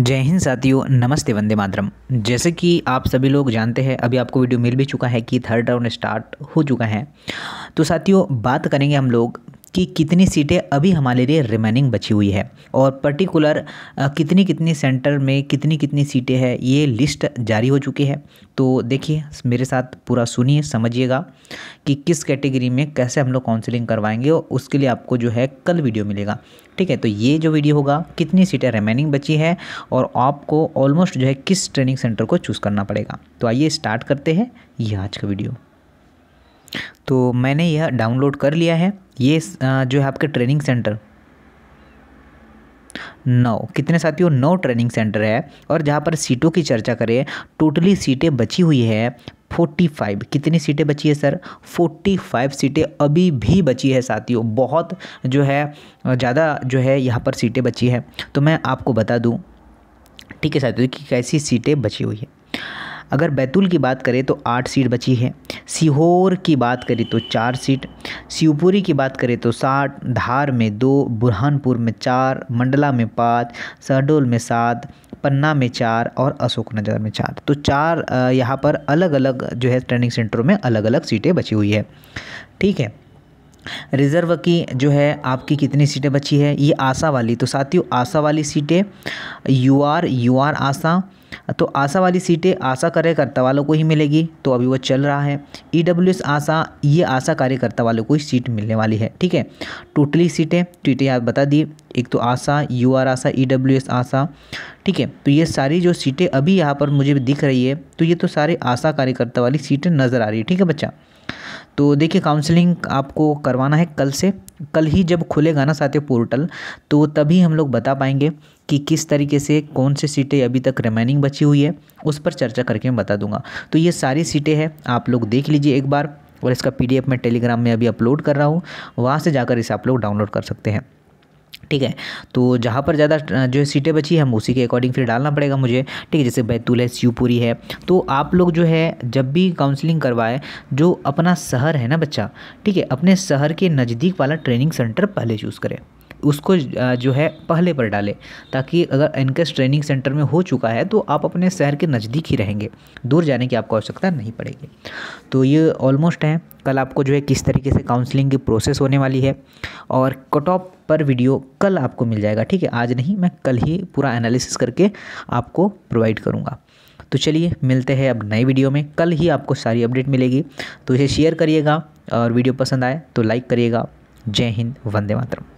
जय हिंद साथियों नमस्ते वंदे मातरम जैसे कि आप सभी लोग जानते हैं अभी आपको वीडियो मिल भी चुका है कि थर्ड राउंड स्टार्ट हो चुका है तो साथियों बात करेंगे हम लोग कि कितनी सीटें अभी हमारे लिए रिमेनिंग बची हुई है और पर्टिकुलर कितनी कितनी सेंटर में कितनी कितनी सीटें हैं ये लिस्ट जारी हो चुकी है तो देखिए मेरे साथ पूरा सुनिए समझिएगा कि किस कैटेगरी में कैसे हम लोग काउंसलिंग करवाएंगे और उसके लिए आपको जो है कल वीडियो मिलेगा ठीक है तो ये जो वीडियो होगा कितनी सीटें रिमेनिंग बची है और आपको ऑलमोस्ट जो है किस ट्रेनिंग सेंटर को चूज़ करना पड़ेगा तो आइए स्टार्ट करते हैं ये आज का वीडियो तो मैंने यह डाउनलोड कर लिया है ये जो है आपके ट्रेनिंग सेंटर नौ कितने साथियों नौ ट्रेनिंग सेंटर है और जहाँ पर सीटों की चर्चा करें टोटली सीटें बची हुई है फोर्टी फाइव कितनी सीटें बची है सर फोर्टी फाइव सीटें अभी भी बची है साथियों बहुत जो है ज़्यादा जो है यहाँ पर सीटें बची है तो मैं आपको बता दूँ ठीक है साथियों कि कैसी सीटें बची हुई है अगर बैतूल की बात करें तो आठ सीट बची है सीहोर की बात करें तो चार सीट शिवपुरी की बात करें तो साठ धार में दो बुरहानपुर में चार मंडला में पाँच शहडोल में सात पन्ना में चार और अशोकनगर में चार तो चार यहाँ पर अलग अलग जो है ट्रेनिंग सेंटरों में अलग अलग सीटें बची हुई है ठीक है रिज़र्व की जो है आपकी कितनी सीटें बची है ये आशा वाली तो साथियों आशा वाली सीटें U R U R Asha तो आशा वाली सीटें आशा कार्यकर्ता वालों को ही मिलेगी तो अभी वो चल रहा है ई डब्ल्यू एस आशा ये आशा कार्यकर्ता वालों को ही सीट मिलने वाली है ठीक है टोटली सीटें सीटें तो आप बता दिए एक तो Asha U R Asha E W S Asha ठीक है तो ये सारी जो सीटें अभी यहाँ पर मुझे दिख रही है तो ये तो सारे आशा कार्यकर्ता वाली सीटें नज़र आ रही है ठीक है बच्चा तो देखिए काउंसलिंग आपको करवाना है कल से कल ही जब खुलेगा ना साथियों पोर्टल तो तभी हम लोग बता पाएंगे कि किस तरीके से कौन सी सीटें अभी तक रिमेनिंग बची हुई है उस पर चर्चा करके मैं बता दूंगा तो ये सारी सीटें हैं आप लोग देख लीजिए एक बार और इसका पीडीएफ मैं टेलीग्राम में अभी अपलोड कर रहा हूँ वहाँ से जाकर इसे आप लोग डाउनलोड कर सकते हैं ठीक है तो जहाँ पर ज़्यादा जो है सीटें बची हैं हम उसी के अकॉर्डिंग फिर डालना पड़ेगा मुझे ठीक है जैसे बैतूल है शिवपुरी है तो आप लोग जो है जब भी काउंसलिंग करवाए जो अपना शहर है ना बच्चा ठीक है अपने शहर के नज़दीक वाला ट्रेनिंग सेंटर पहले चूज़ करें उसको जो है पहले पर डालें ताकि अगर इनकेस ट्रेनिंग सेंटर में हो चुका है तो आप अपने शहर के नज़दीक ही रहेंगे दूर जाने की आपको आवश्यकता नहीं पड़ेगी तो ये ऑलमोस्ट है कल आपको जो है किस तरीके से काउंसलिंग की प्रोसेस होने वाली है और कट ऑफ पर वीडियो कल आपको मिल जाएगा ठीक है आज नहीं मैं कल ही पूरा एनालिसिस करके आपको प्रोवाइड करूँगा तो चलिए मिलते हैं अब नए वीडियो में कल ही आपको सारी अपडेट मिलेगी तो इसे शेयर करिएगा और वीडियो पसंद आए तो लाइक करिएगा जय हिंद वंदे मातरम